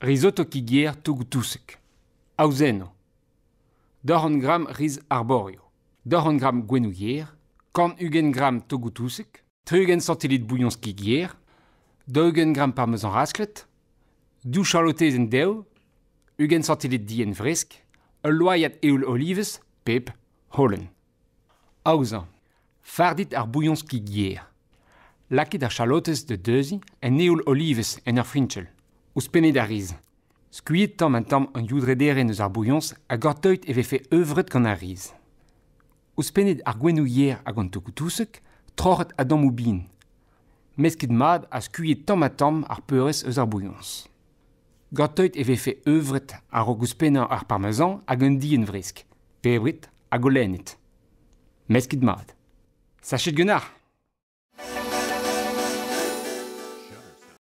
risotto kigier tug tusek. Auzeno. Doron gram riz arborio. Doron gram gwenugier. Kan ugen gram togu tusek. Trugen centilit bouillon skigier. 20 gram parmesan rasklet. Dou charlotez en deo. Ugen centilit dien vresk. Ul loyat eul olives. Pep. Holen. Auzan. Fardit ar bouillon skigier. Laket ar charlotez de deuzi en eul olives en ar frinchel. ou spennet ar riz. Skuit tamm an tamm an youdre dere neus ar bouyons a gorteut e vefe euvret gant ar riz. Ou ar gwenou a gant tokoutousek, troret a dammou bin. Meskid mad a skuit tamm an tamm ar peurez eus ar bouyons. Gorteut e vefe euvret a rog ou ar parmesan a gant di en vrisk, pebrit a golenet. Meskid mad. Sachet gennar